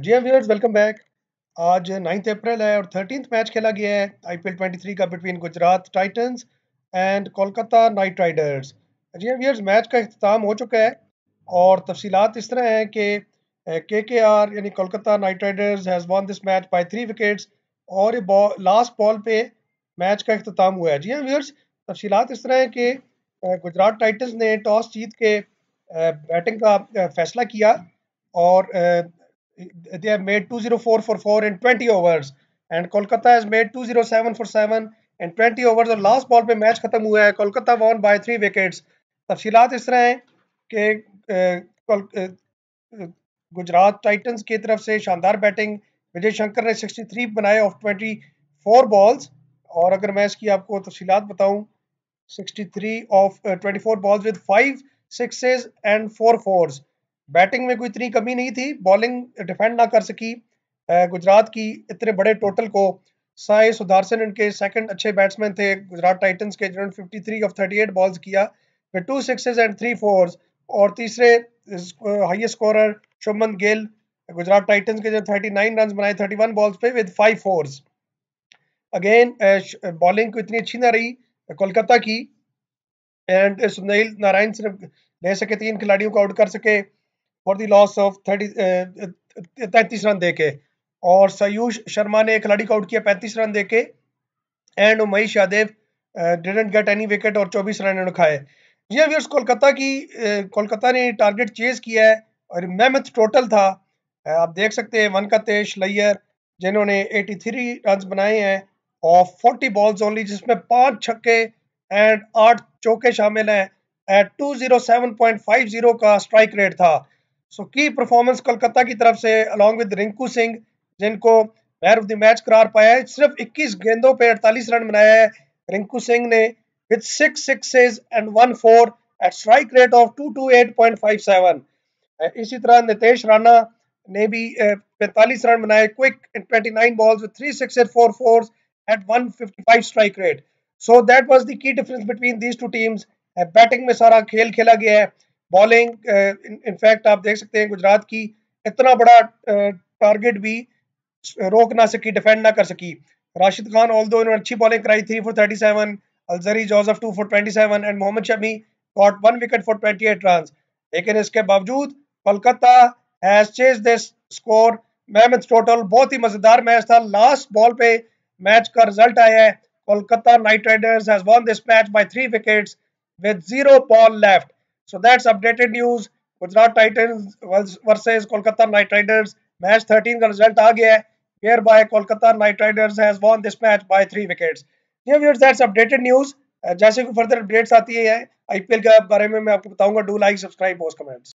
जी M viewers welcome back आज ninth April है और थर्टीन मैच खेला गया है आई पी का between Gujarat titans and Kolkata knight riders G M viewers match का अख्ताम हो चुका है और तफसीत इस तरह हैं कि के के आर यानी Kolkata knight riders has won this match by three wickets और ये बॉल लास्ट बॉल पे मैच का अख्ताम हुआ है जी हाँ व्यूअर्स तफसीत इस तरह हैं कि गुजरात uh, टाइटन्स ने टॉस जीत के बैटिंग uh, का uh, फैसला किया और they have made 204 for 4 in 20 overs and Kolkata has made 207 for 7 and 20 overs और लास्ट बॉल पे मैच खत्म हुआ है Kolkata won by three wickets तफसीलात इस तरह हैं कि गुजरात टाइटंस की तरफ से शानदार बैटिंग विजय शंकर ने 63 बनाए ऑफ 24 बॉल्स और अगर मैं इसकी आपको तफसीत बताऊं 63 of 24 balls with five sixes and four fours batting में कोई इतनी कमी नहीं थी बॉलिंग डिफेंड ना कर सकी गुजरात की इतने बड़े टोटल को साई सुधारसन इनके सेकंड अच्छे बैट्समैन थे गुजरात टाइटंस के जिन्होंने 53 ऑफ 38 बॉल्स किया with two sixes and three fours और तीसरे highest scorer Shubman Gill Gujarat titans के जब नाइन रन बनाए वन बॉल्स पे with five fours again bowling को इतनी अच्छी ना रही कोलकाता की एंड सुनील नारायण सिर्फ ले सके तीन खिलाड़ियों को आउट कर सके for the loss of thirty तैतीस रन देके और सयूष शर्मा ने एक खिलाड़ी को आउट किया पैंतीस रन देके and Umesh Yadav didn't get any wicket और चौबीस रन इन्होंने खाए ये व्यर्स कोलकाता की uh, कोलकाता ने टारगेट चेज किया है और मेहमत टोटल था uh, आप देख सकते हैं वन का तेज लयर जिन्होंने 83 रन बनाए हैं और 40 बॉल्स ओनली जिसमें पांच छक्के एंड आठ चौके शामिल हैं एट 207.50 का स्ट्राइक रेट था सो की परफॉर्मेंस कोलकाता की तरफ से अलोंग विद रिंकू सिंह जिनको मैन ऑफ द मैच करार पाया है सिर्फ 21 गेंदों पे 48 रन बनाया है रिंकू सिंह ने with six sixes and one four at strike rate of 228.57 इसी तरह नितेश राणा ने भी eh, पैंतालीस रन बनाए quick in 29 balls with three six at four four at 155 strike rate so that was the key difference between these two teams batting में सारा खेल खेला गया है बॉलिंग इनफैक्ट uh, आप देख सकते हैं गुजरात की इतना बड़ा टारगेट uh, भी uh, रोक ना सकी डिफेंड ना कर सकी राशिद खान ऑल दो इन्होंने अच्छी बॉलिंग कराई three for thirty seven Alzarri Joseph two for twenty seven and Mohammed Shami got one wicket for twenty eight run लेकिन इसके बावजूद Kolkata has chase this score match total बहुत ही मजेदार मैच था लास्ट बॉल पे मैच का रिजल्ट आया है Kolkata knight riders has won this match by three wickets with zero ball left So that's updated news. Gujarat Titans versus Kolkata Knight Riders. Match 13 का result आ गया है. Whereby Kolkata Knight Riders has won this match by three wickets. Dear viewers, that's updated news. जैसे कोई further updates आती है IPL के बारे में मैं आपको बताऊंगा do like subscribe post comments